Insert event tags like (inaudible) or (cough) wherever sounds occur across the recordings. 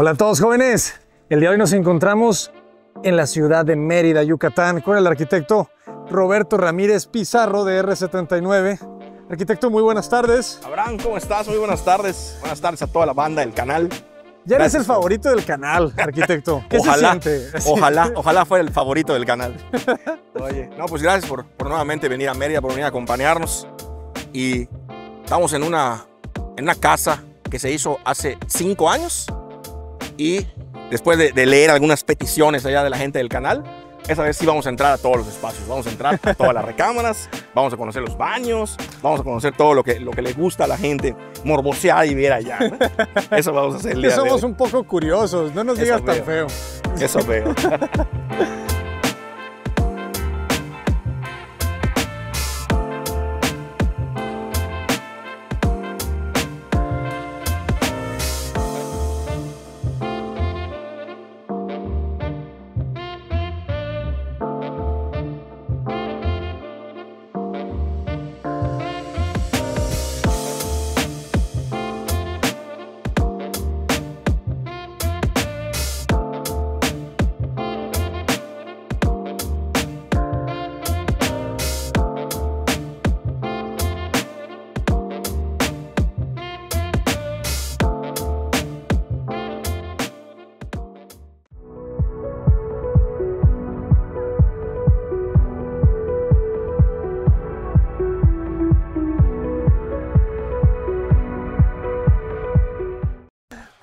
Hola a todos jóvenes, el día de hoy nos encontramos en la ciudad de Mérida, Yucatán, con el arquitecto Roberto Ramírez Pizarro de R79. Arquitecto, muy buenas tardes. Abraham, ¿cómo estás? Muy buenas tardes. Buenas tardes a toda la banda del canal. Ya eres el favorito del canal, arquitecto. (laughs) ojalá, ojalá, (laughs) ojalá fuera el favorito del canal. (laughs) Oye, no, pues gracias por, nuevamente venir a Mérida, por venir a acompañarnos. Y estamos en una, en una casa que se hizo hace cinco años. Y después de, leer algunas peticiones allá de la gente del canal, esa vez sí vamos a entrar a todos los espacios, vamos a entrar a todas las recámaras, vamos a conocer los baños, vamos a conocer todo lo que, lo que le gusta a la gente morbosear y ver allá. Eso vamos a hacer. El somos un poco curiosos, no nos digas tan feo. Eso feo (laughs)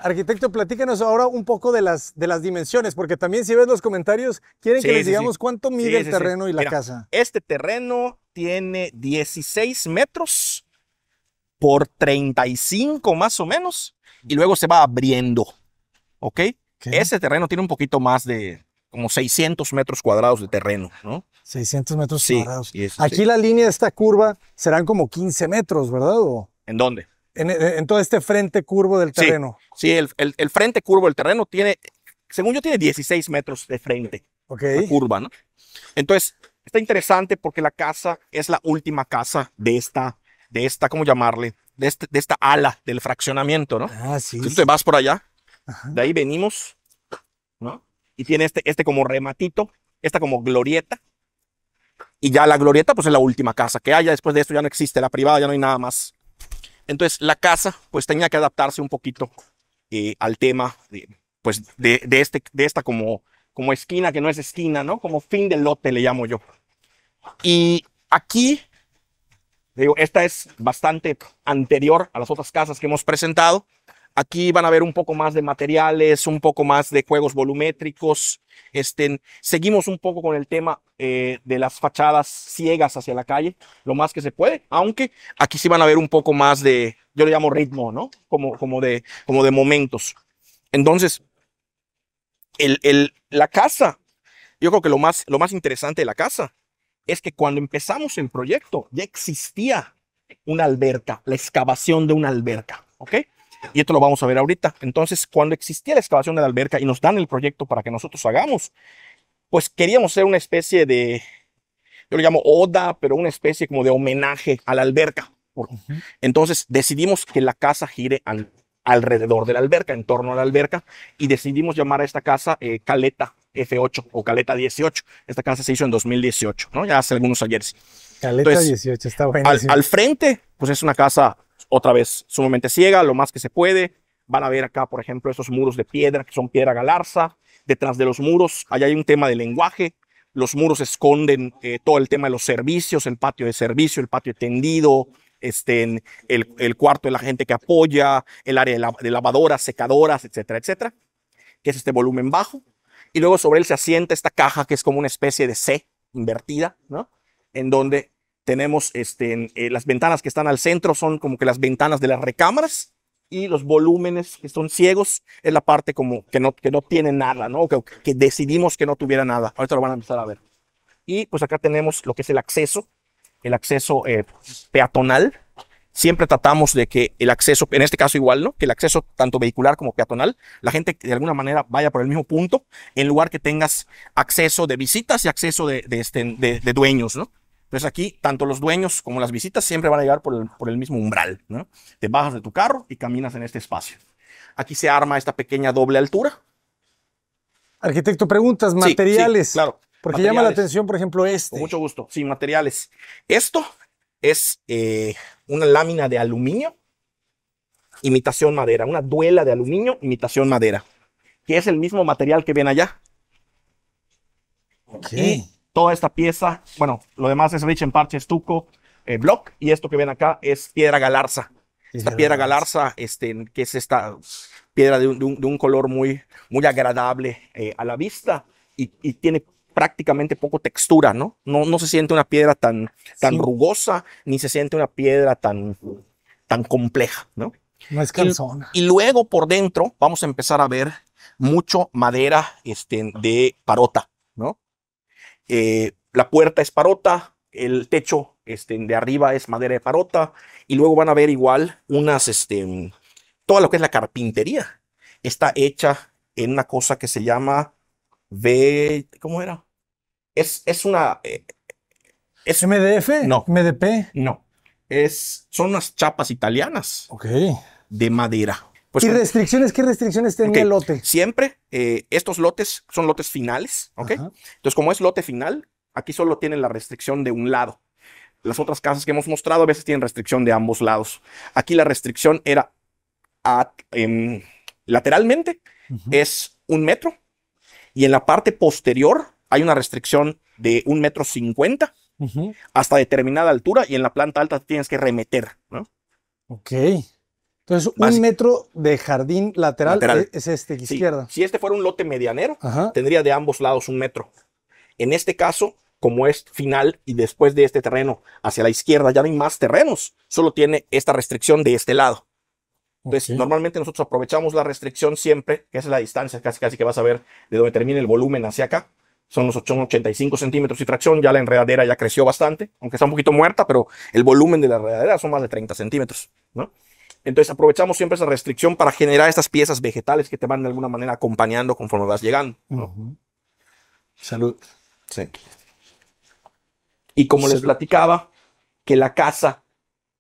Arquitecto, platícanos ahora un poco de las, de las dimensiones, porque también si ves los comentarios, quieren que les digamos cuánto mide el terreno y la casa. Este terreno tiene 16 metros por 35 más o menos, y luego se va abriendo, ¿ok? Ese terreno tiene un poquito más de como 600 metros cuadrados de terreno, ¿no? 600 metros cuadrados. Aquí la línea de esta curva serán como 15 metros, ¿verdad? ¿En dónde? En, todo este frente curvo del terreno. Sí, el, frente curvo del terreno tiene, según yo, tiene 16 metros de frente. Ok. Curva, ¿no? Entonces, está interesante porque la casa es la última casa de esta, de esta, ¿cómo llamarle? De, este, esta ala del fraccionamiento, ¿no? Ah, sí. tú te vas por allá, de ahí venimos, ¿no? Y tiene este, este como rematito, esta como glorieta. Y ya la glorieta, pues es la última casa que haya. Después de esto ya no existe la privada, ya no hay nada más. Entonces, la casa, pues tenía que adaptarse un poquito eh, al tema de, pues, de, este, de esta como, como esquina, que no es esquina, ¿no? Como fin del lote le llamo yo. Y aquí, digo, esta es bastante anterior a las otras casas que hemos presentado. Aquí van a ver un poco más de materiales, un poco más de juegos volumétricos. Este, seguimos un poco con el tema eh, de las fachadas ciegas hacia la calle, lo más que se puede, aunque aquí sí van a ver un poco más de, yo lo llamo ritmo, ¿no? Como, como, de, como de momentos. Entonces, el, la casa, yo creo que lo más, lo más interesante de la casa es que cuando empezamos el proyecto ya existía una alberca, la excavación de una alberca, ¿ok? Y esto lo vamos a ver ahorita. Entonces, cuando existía la excavación de la alberca y nos dan el proyecto para que nosotros hagamos, pues queríamos ser una especie de, yo lo llamo oda, pero una especie como de homenaje a la alberca. Entonces, decidimos que la casa gire alrededor de la alberca, en torno a la alberca, y decidimos llamar a esta casa eh, Caleta F8 o Caleta 18. Esta casa se hizo en 2018, ¿no? Ya hace algunos ayeres. Caleta 18, está buenísimo. al, frente, pues es una casa otra vez sumamente ciega, lo más que se puede. Van a ver acá, por ejemplo, esos muros de piedra, que son piedra galarza. Detrás de los muros, allá hay un tema de lenguaje. Los muros esconden eh, todo el tema de los servicios, el patio de servicio, el patio tendido, este, el, cuarto de la gente que apoya, el área de, de lavadoras, secadoras, etcétera, etcétera, que es este volumen bajo. Y luego sobre él se asienta esta caja que es como una especie de C invertida, ¿no? En donde tenemos este, eh, las ventanas que están al centro, son como que las ventanas de las recámaras. Y los volúmenes que son ciegos es la parte como que no, que no tiene nada, ¿no? Que, decidimos que no tuviera nada. Ahorita lo van a empezar a ver. Y pues acá tenemos lo que es el acceso, el acceso eh, peatonal, siempre tratamos de que el acceso, en este caso igual, ¿no? Que el acceso tanto vehicular como peatonal, la gente de alguna manera vaya por el mismo punto, en lugar que tengas acceso de visitas y acceso de, este, de, de dueños, ¿no? Entonces aquí, tanto los dueños como las visitas siempre van a llegar por el, por el mismo umbral. ¿no? Te bajas de tu carro y caminas en este espacio. Aquí se arma esta pequeña doble altura. Arquitecto, preguntas, materiales. claro. Porque llama la atención, por ejemplo, este. Con mucho gusto. Sí, materiales. Esto es eh, una lámina de aluminio, imitación madera. Una duela de aluminio, imitación madera. Que es el mismo material que ven allá. Ok. Toda esta pieza, bueno, lo demás es rich en parche, estuco, eh, block, y esto que ven acá es piedra galarza. Esta piedra galarza, este, que es esta piedra de un, color muy, muy agradable eh, a la vista y, tiene prácticamente poco textura, ¿no? ¿no? No, se siente una piedra tan, tan rugosa, ni se siente una piedra tan, tan compleja, ¿no? No es calzona. Y, y, luego por dentro vamos a empezar a ver mucho madera este, de parota, ¿no? Eh, la puerta es parota, el techo este, de arriba es madera de parota, y luego van a ver igual unas, este, toda lo que es la carpintería está hecha en una cosa que se llama ¿cómo era? Es, es una... Eh, es, ¿MDF? No. ¿MDP? No. Es, son unas chapas italianas. Ok. De madera. ¿Y pues restricciones? ¿Qué restricciones tenía el lote? Siempre eh, estos lotes son lotes finales, ¿ok? Entonces, como es lote final, aquí solo tienen la restricción de un lado. Las otras casas que hemos mostrado a veces tienen restricción de ambos lados. Aquí la restricción era em, lateralmente, es un metro, y en la parte posterior hay una restricción de un metro cincuenta hasta determinada altura, y en la planta alta tienes que remeter, ¿no? Ok. Entonces, un metro de jardín lateral, es este, Sí, izquierda. Si este fuera un lote medianero, tendría de ambos lados un metro. En este caso, como es final y después de este terreno hacia la izquierda, ya no hay más terrenos, solo tiene esta restricción de este lado. Entonces, normalmente nosotros aprovechamos la restricción siempre, que es la distancia casi casi que vas a ver de donde termina el volumen hacia acá. Son los 85 centímetros y fracción. Ya la enredadera ya creció bastante, aunque está un poquito muerta, pero el volumen de la enredadera son más de 30 centímetros, ¿no? Entonces aprovechamos siempre esa restricción para generar estas piezas vegetales que te van de alguna manera acompañando conforme vas llegando. Salud. Sí. Y como les platicaba, que la casa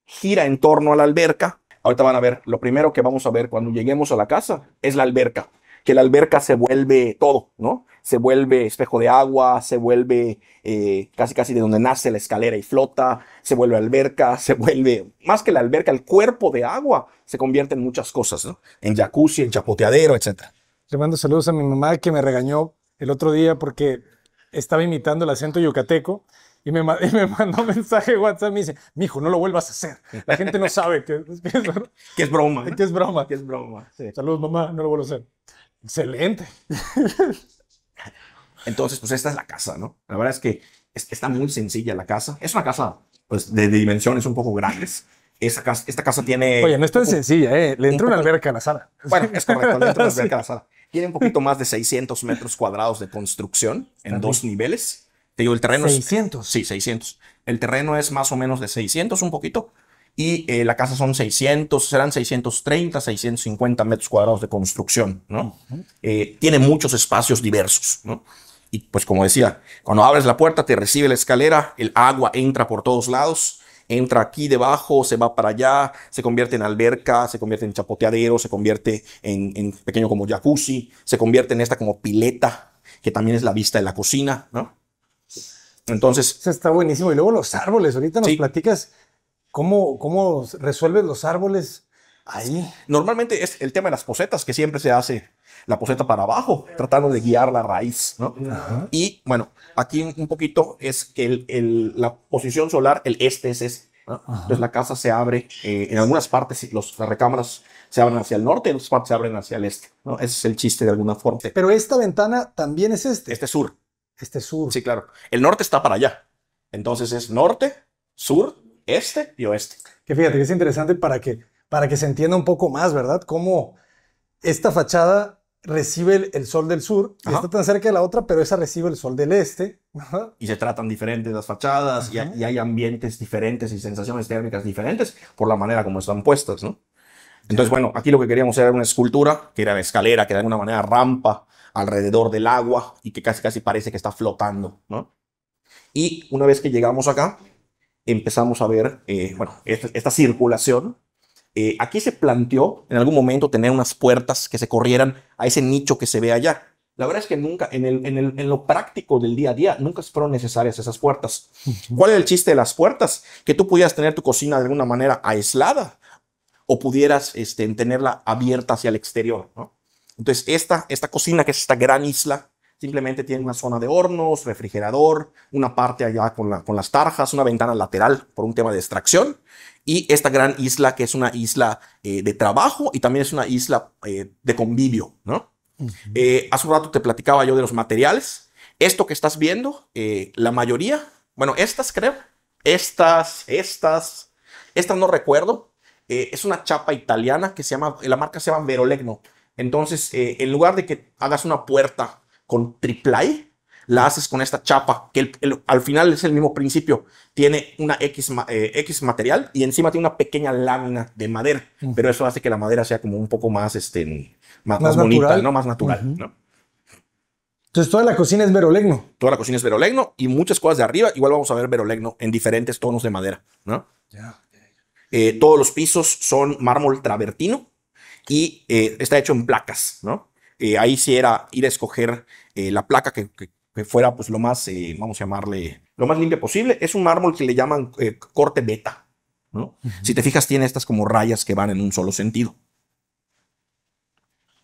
gira en torno a la alberca. Ahorita van a ver, lo primero que vamos a ver cuando lleguemos a la casa es la alberca que la alberca se vuelve todo, ¿no? Se vuelve espejo de agua, se vuelve eh, casi casi de donde nace la escalera y flota, se vuelve alberca, (laughs) se vuelve, más que la alberca, el cuerpo de agua se convierte en muchas cosas, ¿no? En jacuzzi, en chapoteadero, etc. Le mando saludos a mi mamá que me regañó el otro día porque estaba imitando el acento yucateco. (laughs) Y me, mandó un mensaje de WhatsApp y me dice, mijo, no lo vuelvas a hacer. La gente no sabe que, es, (laughs) broma. ¿eh? Que es broma. Que es broma. Saludos, mamá, no lo vuelvo a hacer. Excelente. (laughs) Entonces, pues esta es la casa, ¿no? La verdad es que está muy sencilla la casa. Es una casa, pues, de, dimensiones un poco grandes. Esa casa, esta casa tiene... Oye, no es tan sencilla, ¿eh? Le entró una alberca a la sala. Bueno, es correcto, le entró una (laughs) alberca a la sala. Tiene un poquito más de 600 metros cuadrados de construcción en dos niveles. Te digo, el terreno 600. es... ¿600? Sí, 600. El terreno es más o menos de 600, un poquito y eh, la casa son 600, serán 630, 650 metros cuadrados de construcción, ¿no? Eh, tiene muchos espacios diversos, ¿no? Y pues como decía, cuando abres la puerta te recibe la escalera, el agua entra por todos lados, entra aquí debajo, se va para allá, se convierte en alberca, se convierte en chapoteadero, se convierte en, pequeño como jacuzzi, se convierte en esta como pileta, que también es la vista de la cocina, ¿no? Entonces... Eso está buenísimo. Y luego los árboles, ahorita nos platicas ¿Cómo, cómo resuelves los árboles ahí? Normalmente es el tema de las posetas que siempre se hace la poseta para abajo, tratando de guiar la raíz, Y bueno, aquí un poquito es que la posición solar, el este es este. Entonces la casa se abre, eh, en algunas partes los, las recámaras se abren hacia el norte, en otras partes se abren hacia el este. ¿no? Ese es el chiste de alguna forma. Pero esta ventana también es este. Este sur. Este sur. Sí, claro. El norte está para allá. Entonces es norte, sur, este y oeste. Que fíjate que es interesante para que, para que se entienda un poco más, ¿verdad? Cómo esta fachada recibe el, sol del sur, está tan cerca de la otra, pero esa recibe el sol del este. Y se tratan diferentes las fachadas y, hay ambientes diferentes y sensaciones térmicas diferentes por la manera como están puestas, ¿no? Entonces, bueno, aquí lo que queríamos era una escultura que era una escalera, que de alguna manera rampa alrededor del agua y que casi casi parece que está flotando, ¿no? Y una vez que llegamos acá, empezamos a ver, eh, bueno, esta, circulación. Eh, aquí se planteó en algún momento tener unas puertas que se corrieran a ese nicho que se ve allá. La verdad es que nunca, en, el, en, lo práctico del día a día, nunca fueron necesarias esas puertas. ¿Cuál es el chiste de las puertas? Que tú pudieras tener tu cocina de alguna manera aislada o pudieras este, tenerla abierta hacia el exterior. ¿no? Entonces, esta, esta cocina, que es esta gran isla, Simplemente tiene una zona de hornos, refrigerador, una parte allá con, la, con las tarjas, una ventana lateral por un tema de extracción. Y esta gran isla que es una isla eh, de trabajo y también es una isla eh, de convivio, ¿no? Eh, hace un rato te platicaba yo de los materiales. Esto que estás viendo, la mayoría, bueno, estas creo, estas, estas, estas no recuerdo. es una chapa italiana que se llama, la marca se llama Verolegno. Entonces, en lugar de que hagas una puerta con triple la haces con esta chapa, que al final es el mismo principio. Tiene una eh, X, material y encima tiene una pequeña lámina de madera, mm. pero eso hace que la madera sea como un poco más, este, más, ¿no? más natural. Entonces toda la cocina es verolegno. Toda la cocina es verolegno y muchas cosas de arriba. Igual vamos a ver verolegno en diferentes tonos de madera. ¿no? Eh, todos los pisos son mármol travertino y eh, está hecho en placas, ¿no? Eh, ahí sí era ir a escoger eh, la placa que, fuera pues lo más, eh, vamos a llamarle, lo más limpia posible. Es un mármol que le llaman corte beta. ¿no? Si te fijas, tiene estas como rayas que van en un solo sentido.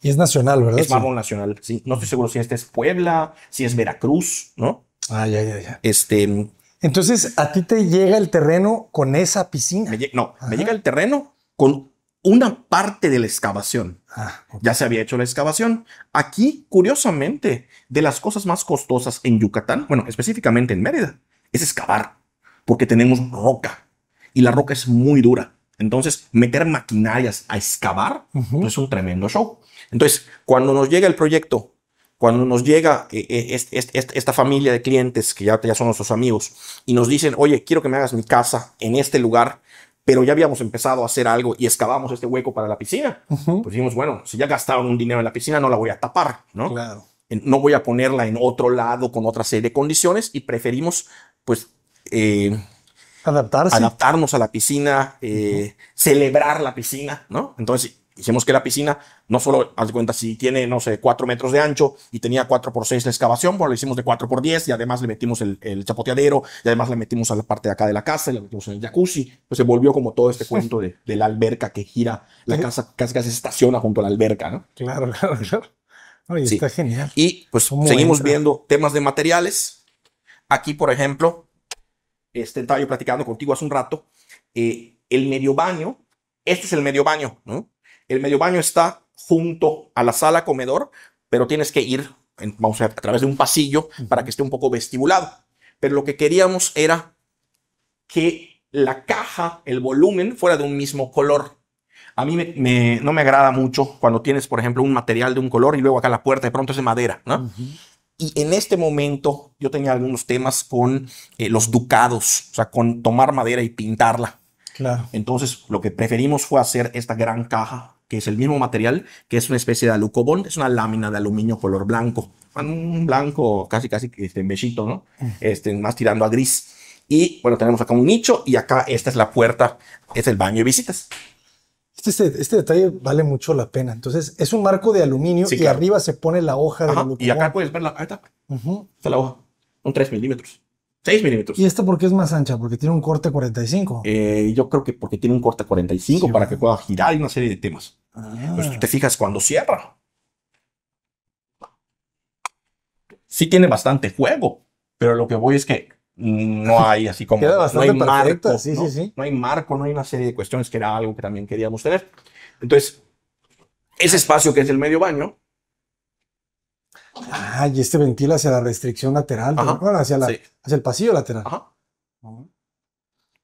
Y es nacional, ¿verdad? Es mármol nacional, sí. No estoy seguro si este es Puebla, si es Veracruz, ¿no? Ah, ya, ya, ya. Este. Mm, Entonces, a ti te llega el terreno con esa piscina. no, me llega el terreno con una parte de la excavación. Ah, ya se había hecho la excavación. Aquí, curiosamente, de las cosas más costosas en Yucatán, bueno, específicamente en Mérida, es excavar, porque tenemos roca y la roca es muy dura. Entonces, meter maquinarias a excavar pues, es un tremendo show. Entonces, cuando nos llega el proyecto, cuando nos llega eh, eh, esta familia de clientes que ya, ya son nuestros amigos y nos dicen, oye, quiero que me hagas mi casa en este lugar pero ya habíamos empezado a hacer algo y excavamos este hueco para la piscina. Pues dijimos, bueno, si ya gastaron un dinero en la piscina, no la voy a tapar, ¿no? Claro. No voy a ponerla en otro lado con otra serie de condiciones y preferimos, pues, eh, adaptarnos a la piscina, eh, celebrar la piscina, ¿no? Entonces, Hicimos que la piscina, no solo, haz de cuenta, si tiene, no sé, 4 metros de ancho y tenía 4 por 6 la excavación, bueno, lo hicimos de 4 por 10 y además le metimos el, chapoteadero y además le metimos a la parte de acá de la casa y le metimos en el jacuzzi. Pues se volvió como todo este cuento de, la alberca que gira, la casa casi se estaciona junto a la alberca, ¿no? Claro, (laughs) claro, claro. Oye, sí. está genial. Y pues seguimos viendo temas de materiales. Aquí, por ejemplo, este, estaba yo platicando contigo hace un rato, eh, el medio baño, este es el medio baño, ¿no? El medio baño está junto a la sala comedor, pero tienes que ir, vamos a, a través de un pasillo para que esté un poco vestibulado. Pero lo que queríamos era que la caja, el volumen, fuera de un mismo color. A mí no me agrada mucho cuando tienes, por ejemplo, un material de un color y luego acá la puerta de pronto es de madera, ¿no? Y en este momento yo tenía algunos temas con eh, los ducados, o sea, con tomar madera y pintarla. Claro. Entonces, lo que preferimos fue hacer esta gran caja, que es el mismo material, que es una especie de alucobond, es una lámina de aluminio color blanco, un blanco casi, casi que este, mellito, ¿no? Mm. Este, más tirando a gris. Y bueno, tenemos acá un nicho y acá esta es la puerta, es el baño de visitas. Este, este, este detalle vale mucho la pena. Entonces, es un marco de aluminio y arriba se pone la hoja de Y acá puedes ver la, ahí está. la hoja. Son 3 milímetros. 6 milímetros. ¿Y esto por qué es más ancha? Porque tiene un corte 45. Eh, yo creo que porque tiene un corte 45 para que pueda girar y una serie de temas. Ah. tú pues, te fijas cuando cierra. Sí tiene bastante juego, pero lo que voy es que no hay así como Queda no hay sí, Sí, sí. no hay marco, no hay una serie de cuestiones que era algo que también queríamos tener. Entonces, ese espacio que es el medio baño Ah, y este ventila hacia la restricción lateral, hacia, la, hacia el pasillo lateral.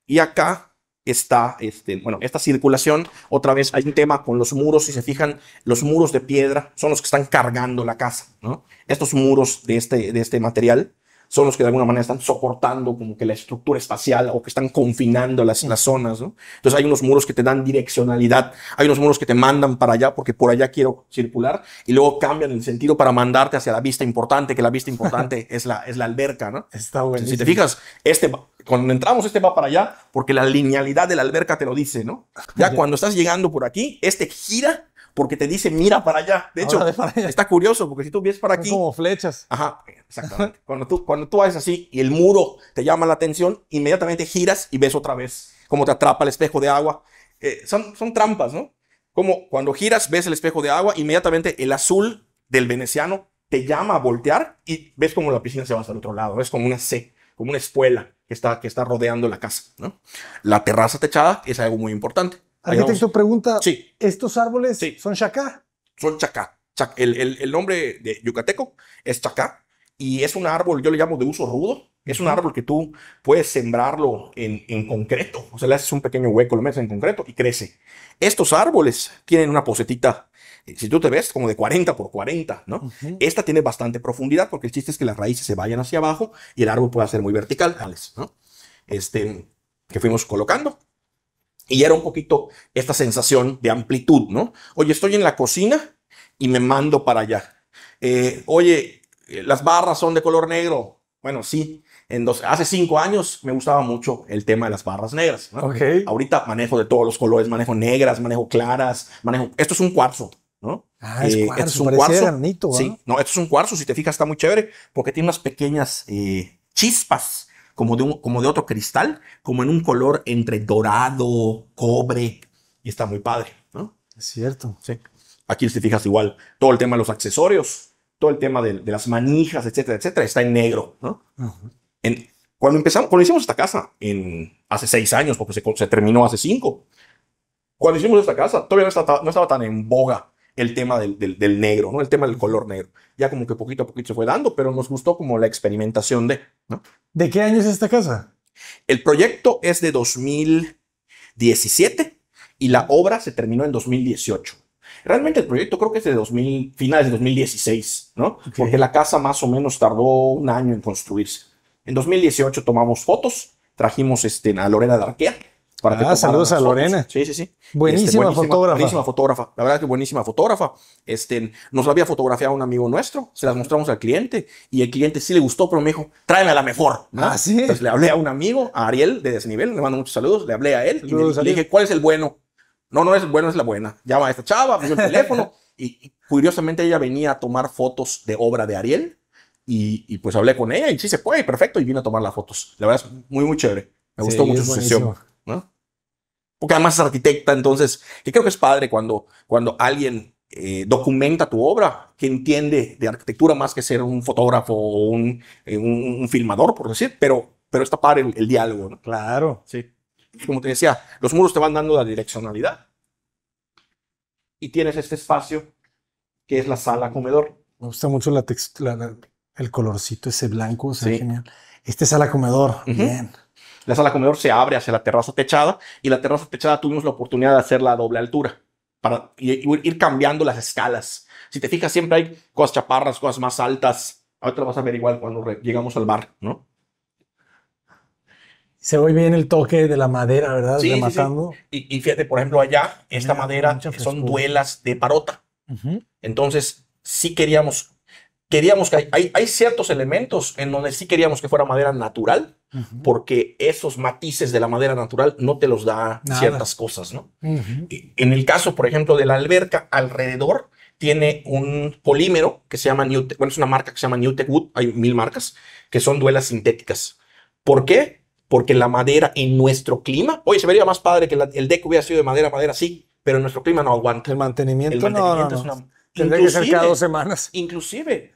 Y acá está, este, bueno, esta circulación, otra vez hay un tema con los muros, si se fijan, los muros de piedra son los que están cargando la casa, ¿no? Estos muros de este, de este material son los que de alguna manera están soportando como que la estructura espacial o que están confinando las, las zonas, ¿no? Entonces hay unos muros que te dan direccionalidad, hay unos muros que te mandan para allá porque por allá quiero circular y luego cambian el sentido para mandarte hacia la vista importante, que la vista importante (laughs) es, la, es la alberca, ¿no? Está bueno. Si te fijas, este cuando entramos este va para allá porque la linealidad de la alberca te lo dice, ¿no? ya. cuando estás llegando por aquí, este gira porque te dice, mira para allá. De hecho, está curioso, porque si tú vienes para aquí... como flechas. Ajá, exactamente. (laughs) cuando, tú, cuando tú haces así y el muro te llama la atención, inmediatamente giras y ves otra vez cómo te atrapa el espejo de agua. Eh, son, son trampas, ¿no? Como cuando giras, ves el espejo de agua, inmediatamente el azul del veneciano te llama a voltear y ves cómo la piscina se va hacia el otro lado, Es como una C, como una espuela que está, que está rodeando la casa, ¿no? La terraza techada es algo muy importante. Arquitecto pregunta, ¿estos árboles son chacá? Son chacá. El, nombre de yucateco es chacá y es un árbol, yo le llamo de uso rudo. Es un árbol que tú puedes sembrarlo en, concreto. O sea, le haces un pequeño hueco, lo metes en concreto y crece. Estos árboles tienen una posetita eh, si tú te ves, como de 40 por 40, ¿no? Esta tiene bastante profundidad porque el chiste es que las raíces se vayan hacia abajo y el árbol pueda ser muy vertical, ¿no? Este, que fuimos colocando. Y era un poquito esta sensación de amplitud, ¿no? Oye, estoy en la cocina y me mando para allá. Eh, oye, eh, las barras son de color negro. Bueno, sí. En hace cinco años me gustaba mucho el tema de las barras negras. ¿no? Ahorita manejo de todos los colores, manejo negras, manejo claras, manejo. Esto es un cuarzo, ¿no? Ah, es eh, cuarzo, es un cuarzo. Granito, ¿no? ¿ah? Sí, no, esto es un cuarzo. Si te fijas, está muy chévere porque tiene unas pequeñas chispas como de, un, como de otro cristal, como en un color entre dorado, cobre, y está muy padre, ¿no? Es cierto. Sí. Aquí si te fijas igual, todo el tema de los accesorios, todo el tema de, las manijas, etcétera, etcétera, está en negro, ¿no? en, cuando empezamos, cuando hicimos esta casa, en, hace seis años, porque se, se terminó hace cinco, cuando hicimos esta casa, todavía no estaba tan en boga el tema del, del, negro, ¿no? El tema del color negro. Ya como que poquito a poquito se fue dando, pero nos gustó como la experimentación de, ¿no? ¿De qué año es esta casa? El proyecto es de 2017 y la obra se terminó en 2018. Realmente el proyecto creo que es de 2000, finales de 2016, ¿no? Porque la casa más o menos tardó un año en construirse. En 2018 tomamos fotos, trajimos este, a Lorena Darquea, Ah, saludos a Lorena. Sí, este, Buenísima, fotógrafa. Buenísima fotógrafa. La verdad que buenísima fotógrafa. Este, nos la había fotografiado un amigo nuestro, se las mostramos al cliente y el cliente sí le gustó, pero me dijo, tráeme a la mejor. ¿no? Ah, Entonces le hablé a un amigo, a Ariel de Desnivel, le mando muchos saludos, le hablé a él y le, dije, ¿cuál es el bueno? No, no es el bueno, es la buena. Llama a esta chava, pidió el teléfono y, curiosamente ella venía a tomar fotos de obra de Ariel y, pues hablé con ella y sí se puede, perfecto, y vino a tomar las fotos. La verdad es muy, muy chévere. Me gustó mucho su sesión porque además es arquitecta, entonces, que creo que es padre cuando, cuando alguien eh, documenta tu obra, que entiende de arquitectura más que ser un fotógrafo o un, eh, un, filmador, por decir, pero, pero está padre el, diálogo. ¿no? Claro, sí. Como te decía, los muros te van dando la direccionalidad. Y tienes este espacio que es la sala comedor. Me gusta mucho la, el colorcito ese blanco, o genial. Este es sala comedor, bien. La sala comedor se abre hacia la terraza techada y la terraza techada tuvimos la oportunidad de hacer la doble altura para ir cambiando las escalas. Si te fijas, siempre hay cosas chaparras, cosas más altas. Ahorita lo vas a ver igual cuando llegamos al bar, ¿no? Se ve bien el toque de la madera, ¿verdad? Sí, Y, y, fíjate, por ejemplo, allá, esta madera son duelas de parota. Entonces, sí queríamos queríamos que hay, hay, ciertos elementos en donde sí queríamos que fuera madera natural, porque esos matices de la madera natural no te los da ciertas cosas, ¿no? E, en el caso, por ejemplo, de la alberca alrededor tiene un polímero que se llama New... bueno, es una marca que se llama Newtech Wood, hay mil marcas, que son duelas sintéticas. ¿Por qué? Porque la madera en nuestro clima, oye, se vería más padre que el deck hubiera sido de madera, madera, sí, pero en nuestro clima no aguanta. El mantenimiento, el no, no, Una, Tendría que ser cada dos semanas. Inclusive,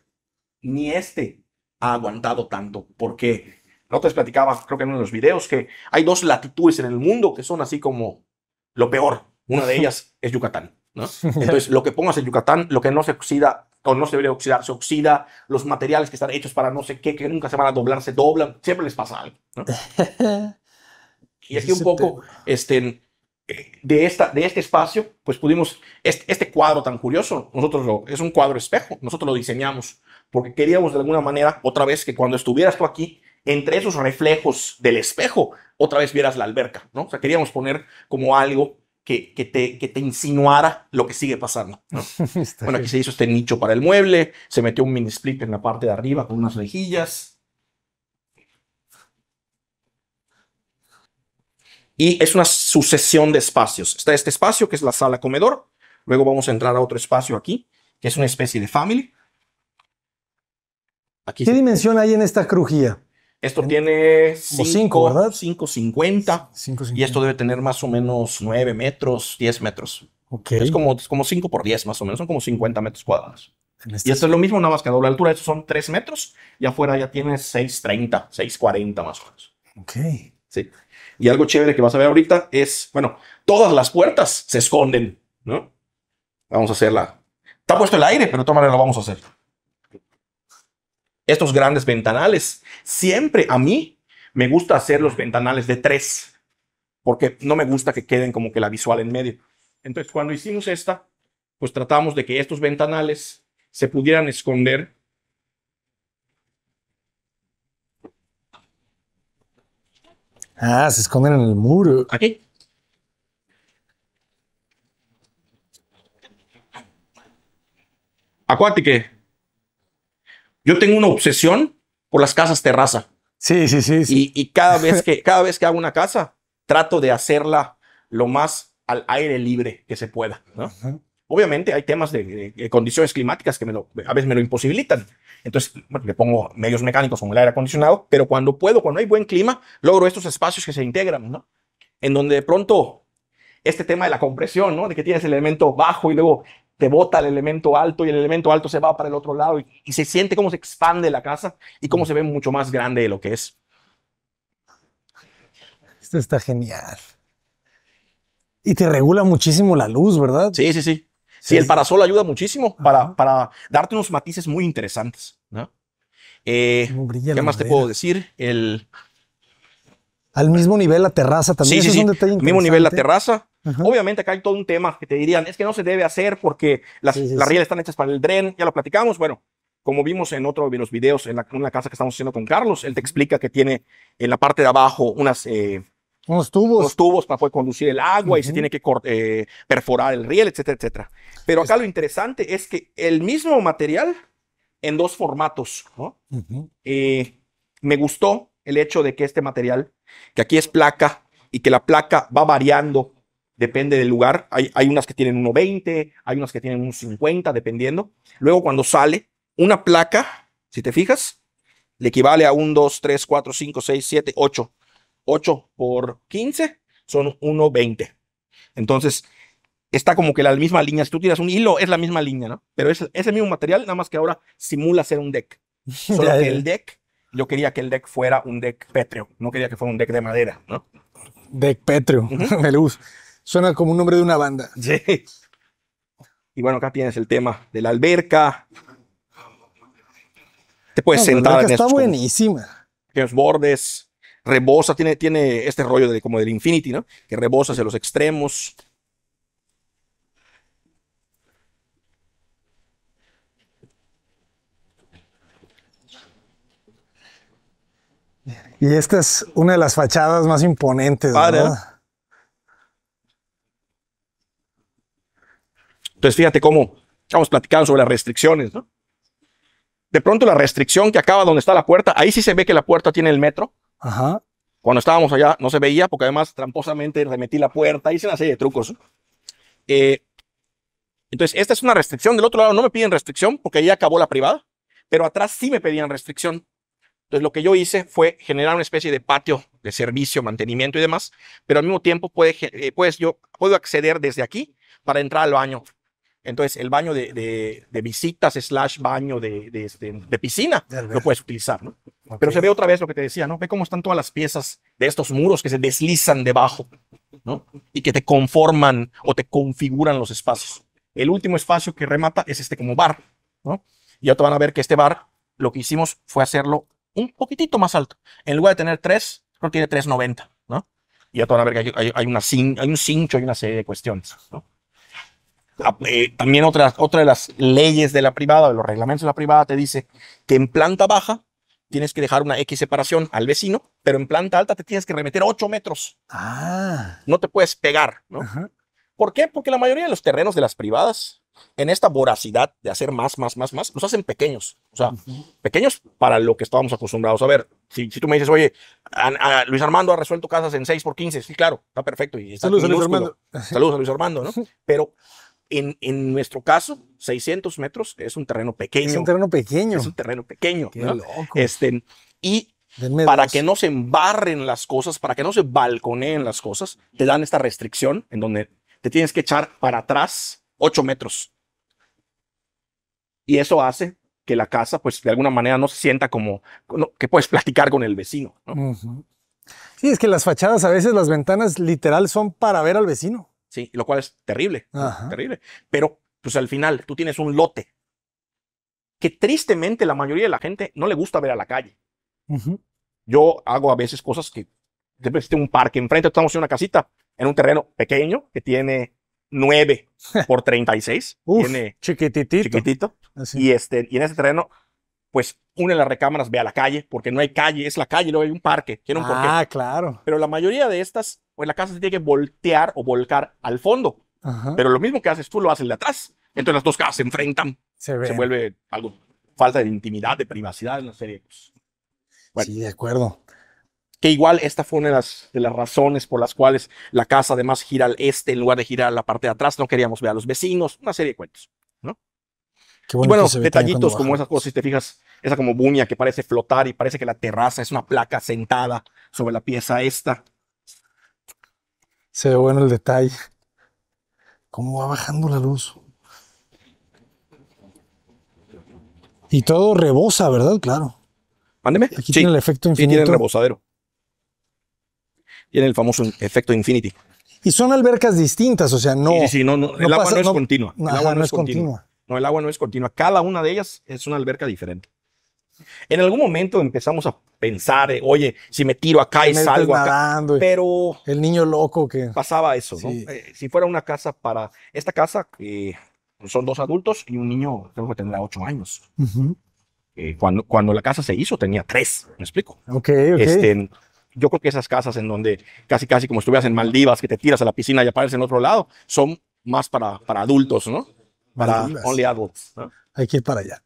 ni este ha aguantado tanto, porque no te platicaba, creo que en uno de los videos, que hay dos latitudes en el mundo que son así como lo peor. Una de ellas es Yucatán. Entonces, lo que pongas en Yucatán, lo que no se oxida o no se debería oxidar, se oxida, los materiales que están hechos para no sé qué, que nunca se van a doblar, se doblan, siempre les pasa algo. (laughs) y aquí un poco, este, de, esta, de este espacio, pues pudimos, este, este cuadro tan curioso, nosotros lo, es un cuadro espejo, nosotros lo diseñamos porque queríamos de alguna manera, otra vez, que cuando estuvieras tú aquí, entre esos reflejos del espejo, otra vez vieras la alberca, ¿no? O sea, queríamos poner como algo que, que, te, que te insinuara lo que sigue pasando. (laughs) bueno, aquí se hizo este nicho para el mueble, se metió un mini split en la parte de arriba con unas rejillas. Y es una sucesión de espacios. Está este espacio que es la sala comedor, luego vamos a entrar a otro espacio aquí, que es una especie de family, ¿Qué dimensión hay en esta crujía? Esto tiene 5, 550. Y esto debe tener más o menos 9 metros, 10 metros. Okay. Es como 5 por 10 más o menos, son como 50 metros cuadrados. Este y esto es lo mismo, nada más que a doble altura, estos son 3 metros y afuera ya tienes 630, 640 más o menos. Ok. Sí. Y algo chévere que vas a ver ahorita es, bueno, todas las puertas se esconden, ¿no? Vamos a hacerla. Está puesto el aire, pero maneras lo vamos a hacer estos grandes ventanales. Siempre a mí me gusta hacer los ventanales de tres, porque no me gusta que queden como que la visual en medio. Entonces, cuando hicimos esta, pues tratamos de que estos ventanales se pudieran esconder Ah, se esconden en el muro. Aquí. Yo tengo una obsesión por las casas terraza. Sí, sí, sí. Y, cada, vez que, cada vez que hago una casa, trato de hacerla lo más al aire libre que se pueda. Obviamente hay temas de, condiciones climáticas que a veces me lo imposibilitan. Entonces le pongo medios mecánicos como el aire acondicionado, pero cuando puedo, cuando hay buen clima, logro estos espacios que se integran, ¿no? En donde de pronto este tema de la compresión, ¿no? De que tienes el elemento bajo y luego te bota el elemento alto y el elemento alto se va para el otro lado y, se siente cómo se expande la casa y cómo se ve mucho más grande de lo que es. Esto está genial. Y te regula muchísimo la luz, ¿verdad? Sí, sí, sí. Sí, el parasol ayuda muchísimo para, para, darte unos matices muy interesantes. ¿no? Eh, ¿Qué más te puedo decir? El... Al mismo nivel la terraza también. Sí, sí, sí Al mismo nivel la terraza. Obviamente acá hay todo un tema que te dirían, es que no se debe hacer porque las, rieles están hechas para el dren, ya lo platicamos. Bueno, como vimos en otro de los videos, en la, casa que estamos haciendo con Carlos, él te explica que tiene en la parte de abajo unas... Eh, unos tubos. tubos para poder conducir el agua y se tiene que eh, perforar el riel, etcétera, etcétera. Pero acá lo interesante es que el mismo material en dos formatos. Eh, me gustó el hecho de que este material, que aquí es placa y que la placa va variando depende del lugar. Hay, unas que tienen 1,20, hay unas que tienen 1,50, dependiendo. Luego cuando sale, una placa, si te fijas, le equivale a 1, 2, 3, 4, 5, 6, 7, 8. 8 por 15 son 1,20. Entonces, está como que la misma línea. Si tú tiras un hilo, es la misma línea, ¿no? Pero es, el mismo material, nada más que ahora simula ser un deck. (laughs) Solo que el deck, yo quería que el deck fuera un deck petreo No quería que fuera un deck de madera, ¿no? Deck petreo, (laughs) de luz Suena como un nombre de una banda. (laughs) Y bueno, acá tienes el tema de la alberca. Te puedes sentar la Está buenísima. buenísima. los bordes, rebosa, tiene, tiene este rollo de, como del Infinity, ¿no? Que rebosa hacia los extremos. Y esta es una de las fachadas más imponentes, ¿verdad? Entonces, fíjate cómo estamos platicando sobre las restricciones, ¿no? De pronto la restricción que acaba donde está la puerta, ahí sí se ve que la puerta tiene el metro. Cuando estábamos allá no se veía porque además tramposamente remetí la puerta, hice una serie de trucos. Eh, entonces, esta es una restricción. Del otro lado no me piden restricción porque ahí acabó la privada, pero atrás sí me pedían restricción. Entonces, lo que yo hice fue generar una especie de patio de servicio, mantenimiento y demás, pero al mismo tiempo puede, eh, yo puedo acceder desde aquí para entrar al baño, entonces, el baño de, visitas slash baño de, este, piscina lo puedes utilizar, ¿no? Pero se ve otra vez lo que te decía, ¿no? Ve cómo están todas las piezas de estos muros que se deslizan debajo, ¿no? Y que te conforman o te configuran los espacios. El último espacio que remata es este como bar, ¿no? Y ya te van a ver que este bar, lo que hicimos fue hacerlo un poquitito más alto. En lugar de tener tres, creo que tiene 3,90, ¿no? Y ya te van a ver que hay un cincho, hay una serie de cuestiones, ¿no? Ah, eh, también otra, otra de las leyes de la privada, de los reglamentos de la privada, te dice que en planta baja tienes que dejar una X separación al vecino, pero en planta alta te tienes que remeter 8 metros. Ah. No te puedes pegar, ¿no? ¿Por qué? Porque la mayoría de los terrenos de las privadas, en esta voracidad de hacer más, más, más, más, los hacen pequeños. O sea, pequeños para lo que estábamos acostumbrados. A ver, si, si tú me dices, oye, Luis Armando ha resuelto casas en 6 por 15, sí, claro, está perfecto. Y está Saludos, a Luis Armando. Saludos a Luis Armando, ¿no? (laughs) Pero en, nuestro caso, 600 metros es un terreno pequeño. Es un terreno pequeño. Es un terreno pequeño. Qué loco. Este, y para que no se embarren las cosas, para que no se balconeen las cosas, te dan esta restricción en donde te tienes que echar para atrás 8 metros. Y eso hace que la casa, pues de alguna manera no se sienta como que puedes platicar con el vecino. Sí, es que las fachadas a veces, las ventanas literal son para ver al vecino. ¿sí? Lo cual es terrible, terrible. Pero, pues al final, tú tienes un lote que tristemente la mayoría de la gente no le gusta ver a la calle. Yo hago a veces cosas que, tengo un parque enfrente, estamos en una casita, en un terreno pequeño que tiene 9 (laughs) por 36. Uf, tiene chiquititito. Chiquitito. Y, este, y en ese terreno pues una de las recámaras ve a la calle, porque no hay calle, es la calle, luego hay un parque, tiene un Ah, claro. Pero la mayoría de estas, pues la casa se tiene que voltear o volcar al fondo. Pero lo mismo que haces tú lo haces de atrás. Entonces las dos casas se enfrentan. Se, vuelve algo, falta de intimidad, de privacidad en la serie. Pues. Bueno, sí, de acuerdo. Que igual esta fue una de las, de las razones por las cuales la casa además gira al este en lugar de girar a la parte de atrás. No queríamos ver a los vecinos, una serie de cuentos bueno, y detallitos como esas cosas, si te fijas, esa como buña que parece flotar y parece que la terraza es una placa sentada sobre la pieza esta. Se ve bueno el detalle. Cómo va bajando la luz. Y todo rebosa, ¿verdad? Claro. Mándeme. Aquí tiene el efecto infinito. tiene el rebosadero. Tiene el famoso efecto infinity. Y son albercas distintas, o sea, no. Sí, sí, no, el agua no es continua. El agua no, es continua. No, el agua no es continua. Cada una de ellas es una alberca diferente. En algún momento empezamos a pensar, oye, si me tiro acá y salgo acá. Pero. El niño loco que. Pasaba eso, ¿no? Eh, si fuera una casa para. Esta casa, que eh, son dos adultos y un niño, tengo que tendrá ocho años. Eh, cuando, cuando la casa se hizo, tenía tres, ¿me explico? Ok, ok. Este, yo creo que esas casas en donde casi, casi como estuvieras en Maldivas, que te tiras a la piscina y apareces en otro lado, son más para, para adultos, ¿no? para Only Adults. Hay que ir para allá.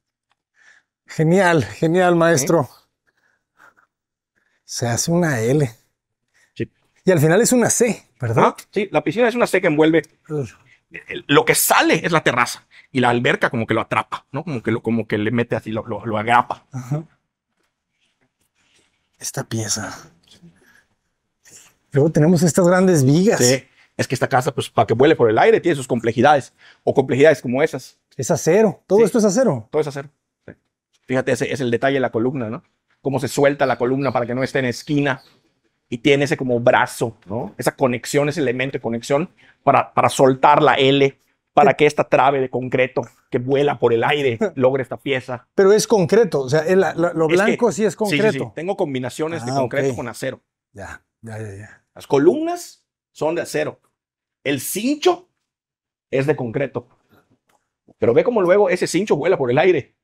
Genial, genial, maestro. Se hace una L. Y al final es una C, ¿verdad? Ah, sí, la piscina es una C que envuelve. Lo que sale es la terraza y la alberca como que lo atrapa, ¿no? Como que, lo, como que le mete así, lo, lo, agrapa. Esta pieza. Luego tenemos estas grandes vigas. Sí es que esta casa, pues para que vuele por el aire, tiene sus complejidades o complejidades como esas. Es acero, todo esto es acero. Todo es acero. Fíjate, ese es el detalle de la columna, ¿no? Cómo se suelta la columna para que no esté en esquina y tiene ese como brazo, ¿no? Esa conexión, ese elemento de conexión para, para soltar la L, para que esta trave de concreto que vuela por el aire (laughs) logre esta pieza. Pero es concreto, o sea, lo, blanco sí es concreto. Sí, sí, sí. Tengo combinaciones de ah, concreto con acero. Ya, ya, ya, ya. Las columnas son de acero. El cincho es de concreto. Pero ve cómo luego ese cincho vuela por el aire.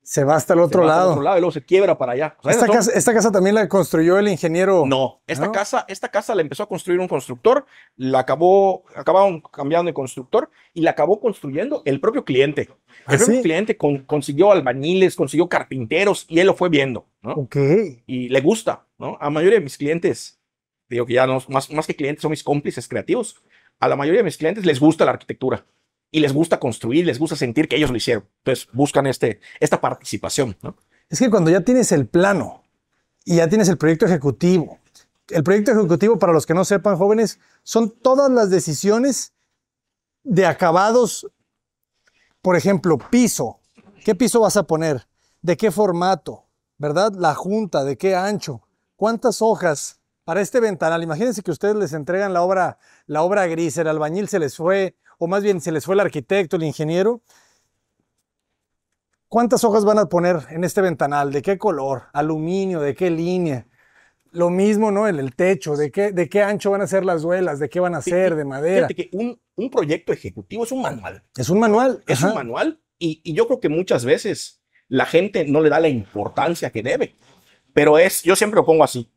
Se va hasta el otro, lado. el otro lado. Y luego se quiebra para allá. esta, casa, también la construyó el ingeniero. No, esta, Casa, esta casa la empezó a construir un constructor, la acabó, acabaron cambiando de constructor y la acabó construyendo el propio cliente. ¿Ah, el propio cliente consiguió albañiles, consiguió carpinteros y él lo fue viendo. ¿no? Ok. Y le gusta, ¿no? A mayoría de mis clientes, digo que ya no, más, más que clientes son mis cómplices creativos a la mayoría de mis clientes les gusta la arquitectura y les gusta construir, les gusta sentir que ellos lo hicieron. Entonces buscan este, esta participación. Es que cuando ya tienes el plano y ya tienes el proyecto ejecutivo, el proyecto ejecutivo, para los que no sepan, jóvenes, son todas las decisiones de acabados, por ejemplo, piso. ¿Qué piso vas a poner? ¿De qué formato? ¿Verdad? La junta, ¿de qué ancho? ¿Cuántas hojas? para este ventanal, imagínense que ustedes les entregan la obra, la obra gris, el albañil se les fue, o más bien se les fue el arquitecto, el ingeniero. ¿Cuántas hojas van a poner en este ventanal? ¿De qué color? ¿Aluminio? ¿De qué línea? Lo mismo, ¿no? El, techo, ¿de qué, ancho van a ser las duelas? ¿De qué van a ser? ¿De madera? Fíjate que un, proyecto ejecutivo es un manual. Es un manual. Es un manual. Y, y yo creo que muchas veces la gente no le da la importancia que debe. Pero es, yo siempre lo pongo así.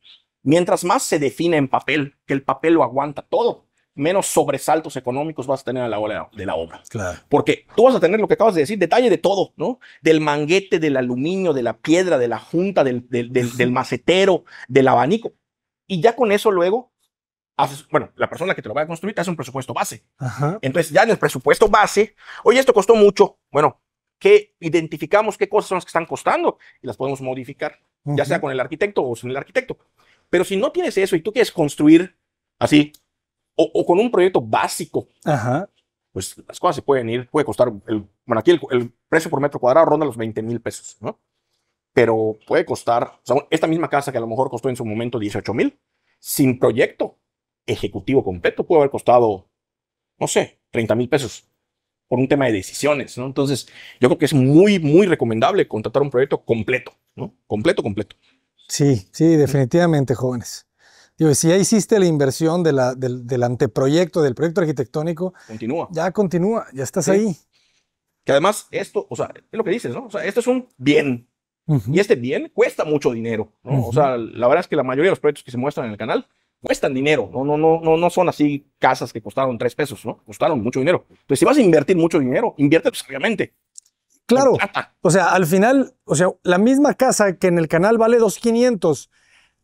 Mientras más se define en papel, que el papel lo aguanta todo, menos sobresaltos económicos vas a tener a la hora de la obra. Claro. Porque tú vas a tener lo que acabas de decir, detalle de todo, ¿no? Del manguete, del aluminio, de la piedra, de la junta, del, (laughs) macetero, del abanico. Y ya con eso luego, haces, bueno, la persona que te lo va a construir te hace un presupuesto base. Ajá. Entonces ya en el presupuesto base, oye, esto costó mucho. Bueno, que identificamos qué cosas son las que están costando y las podemos modificar, ya sea con el arquitecto o sin el arquitecto. Pero si no tienes eso y tú quieres construir así, o, con un proyecto básico, pues las cosas se pueden ir, puede costar, el, bueno, aquí el, el precio por metro cuadrado ronda los 20 mil pesos, ¿no? Pero puede costar, o sea, esta misma casa que a lo mejor costó en su momento 18 mil, sin proyecto ejecutivo completo, puede haber costado, no sé, 30 mil pesos por un tema de decisiones, ¿no? Entonces, yo creo que es muy, muy recomendable contratar un proyecto completo, ¿no? Completo, completo. Sí, sí, definitivamente, jóvenes. Digo, si ya hiciste la inversión de la, del, del, anteproyecto, del proyecto arquitectónico. Continúa. Ya continúa, ya estás ahí. Que además, esto, o sea, es lo que dices, ¿no? O sea, esto es un bien. Y este bien cuesta mucho dinero, ¿no? O sea, la verdad es que la mayoría de los proyectos que se muestran en el canal cuestan dinero, no, no, no, no, no son así casas que costaron tres pesos, ¿no? Costaron mucho dinero. Entonces, si vas a invertir mucho dinero, invierte pues, obviamente. Claro. O sea, al final, o sea, la misma casa que en el canal vale 2,500.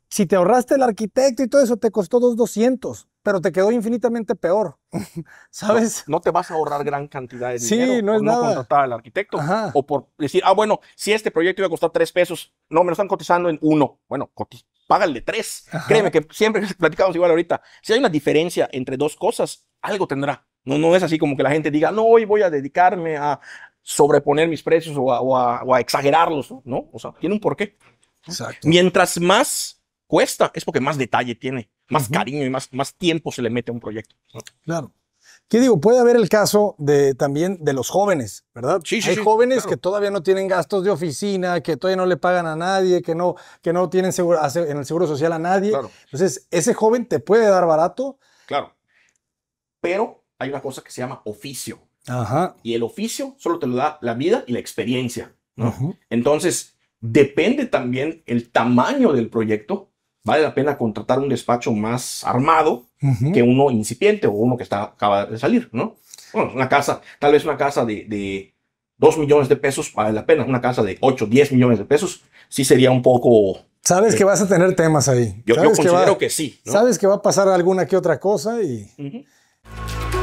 Si te ahorraste el arquitecto y todo eso, te costó 2,200, pero te quedó infinitamente peor. (laughs) ¿Sabes? No, te vas a ahorrar gran cantidad de dinero no es por no contratar al arquitecto. O por decir, ah, bueno, si este proyecto iba a costar tres pesos, no, me lo están cotizando en uno. Bueno, cotiz págale tres. Créeme que siempre (laughs) platicamos igual ahorita. Si hay una diferencia entre dos cosas, algo tendrá. No, no es así como que la gente diga, no, hoy voy a dedicarme a, sobreponer mis precios o a, exagerarlos, ¿no? O sea, tiene un porqué. Mientras más cuesta, es porque más detalle tiene, más cariño y más, más tiempo se le mete a un proyecto. Claro. ¿Qué digo? Puede haber el caso de, también de los jóvenes, ¿verdad? Sí, Hay jóvenes que todavía no tienen gastos de oficina, que todavía no le pagan a nadie, que no, que no tienen seguro, en el seguro social a nadie. Entonces, ese joven te puede dar barato. Claro. Pero hay una cosa que se llama oficio. Ajá. Y el oficio solo te lo da la vida y la experiencia. Entonces, depende también el tamaño del proyecto. Vale la pena contratar un despacho más armado que uno incipiente o uno que está, acaba de salir, ¿no? Bueno, una casa, tal vez una casa de, 2 millones de pesos vale la pena. Una casa de 8, 10 millones de pesos sí sería un poco... Sabes eh, que vas a tener temas ahí. Yo, que, sí. Sabes que va a pasar alguna que otra cosa y...